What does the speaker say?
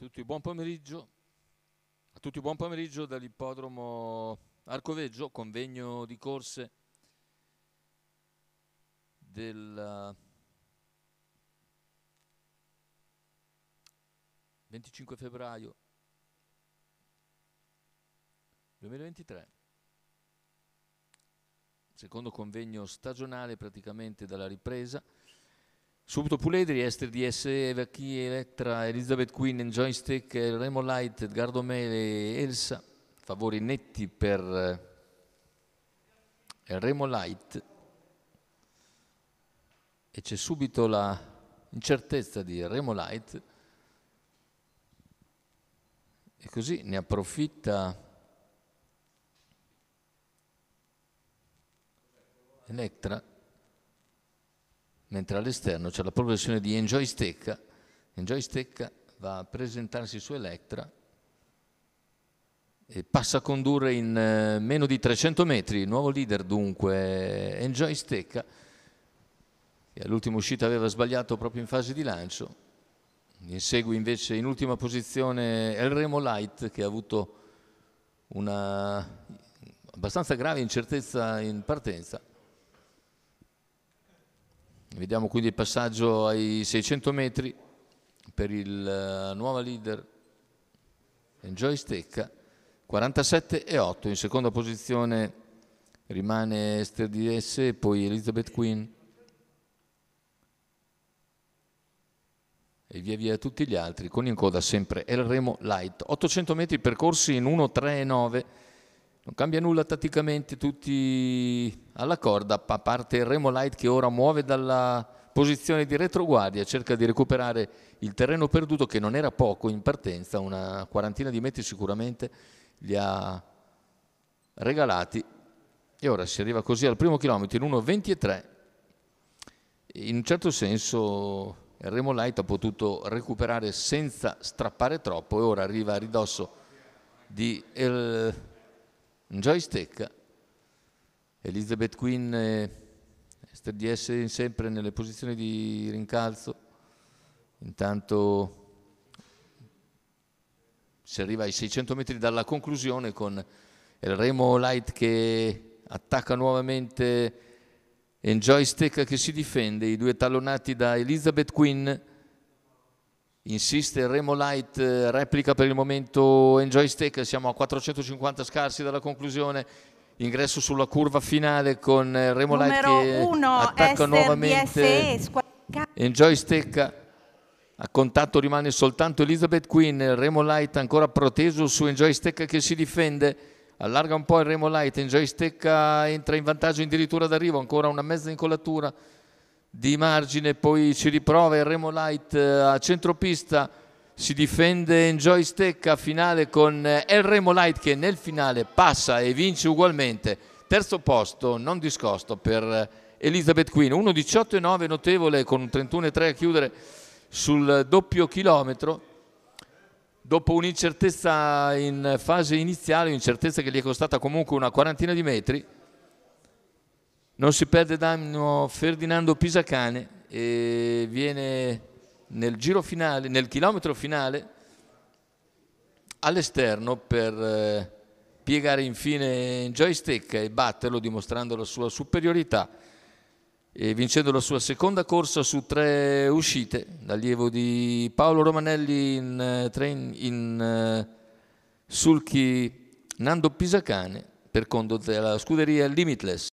tutti buon pomeriggio. A tutti buon pomeriggio dall'ippodromo Arcoveggio, convegno di corse del 25 febbraio 2023 secondo convegno stagionale praticamente dalla ripresa Subito Puledri, Esther DS, Vacchi, Elettra, Elizabeth Queen, Enjoy Stick, Remo Light, Edgardo Mele, Elsa. Favori netti per eh, Remo Light. E c'è subito l'incertezza di Remo Light. E così ne approfitta Elettra mentre all'esterno c'è la progressione di Enjoy Stecca. Enjoy Stecca va a presentarsi su Electra e passa a condurre in eh, meno di 300 metri. Il nuovo leader dunque Enjoy Stecca, che all'ultima uscita aveva sbagliato proprio in fase di lancio. Insegue invece in ultima posizione El Remo Light che ha avuto una abbastanza grave incertezza in partenza Vediamo quindi il passaggio ai 600 metri per il eh, nuova leader Enjoy Stecca, 47 e 8, in seconda posizione rimane Esther di e poi Elizabeth Quinn e via via tutti gli altri, con in coda sempre El Remo Light. 800 metri percorsi in 1.3.9 non cambia nulla tatticamente, tutti alla corda, a parte il Remo Light che ora muove dalla posizione di retroguardia, cerca di recuperare il terreno perduto che non era poco in partenza, una quarantina di metri sicuramente li ha regalati e ora si arriva così al primo chilometro in 1.23. In un certo senso il Remo Light ha potuto recuperare senza strappare troppo e ora arriva a ridosso di... El eh, un joystick. Elizabeth Quinn eh, di essere sempre nelle posizioni di rincalzo. Intanto si arriva ai 600 metri dalla conclusione con il Remo Light che attacca nuovamente e un che si difende, i due tallonati da Elizabeth Quinn Insiste il Light, eh, replica per il momento Enjoy Steak, siamo a 450 scarsi dalla conclusione. Ingresso sulla curva finale con eh, Remo Light che uno, attacca Esther nuovamente BSE, Enjoy Steak. A contatto rimane soltanto Elizabeth Quinn, Light ancora proteso su Enjoy Steak che si difende allarga un po' il Remo Light, Enjoy Stecca eh, entra in vantaggio addirittura d'arrivo, ancora una mezza incollatura di margine, poi ci riprova il Remo Light eh, a centropista, si difende in joystick a finale con eh, il Remo Light che nel finale passa e vince ugualmente. Terzo posto non discosto per eh, Elizabeth Queen, 1.18.9 notevole con 31.3 a chiudere sul doppio chilometro. Dopo un'incertezza in fase iniziale, un'incertezza che gli è costata comunque una quarantina di metri, non si perde d'anno Ferdinando Pisacane e viene nel giro finale, nel chilometro finale all'esterno per eh, piegare infine in joystick e batterlo dimostrando la sua superiorità e vincendo la sua seconda corsa su tre uscite, l'allievo di Paolo Romanelli in, eh, in, in eh, sulchi Nando Pisacane per conto della scuderia Limitless.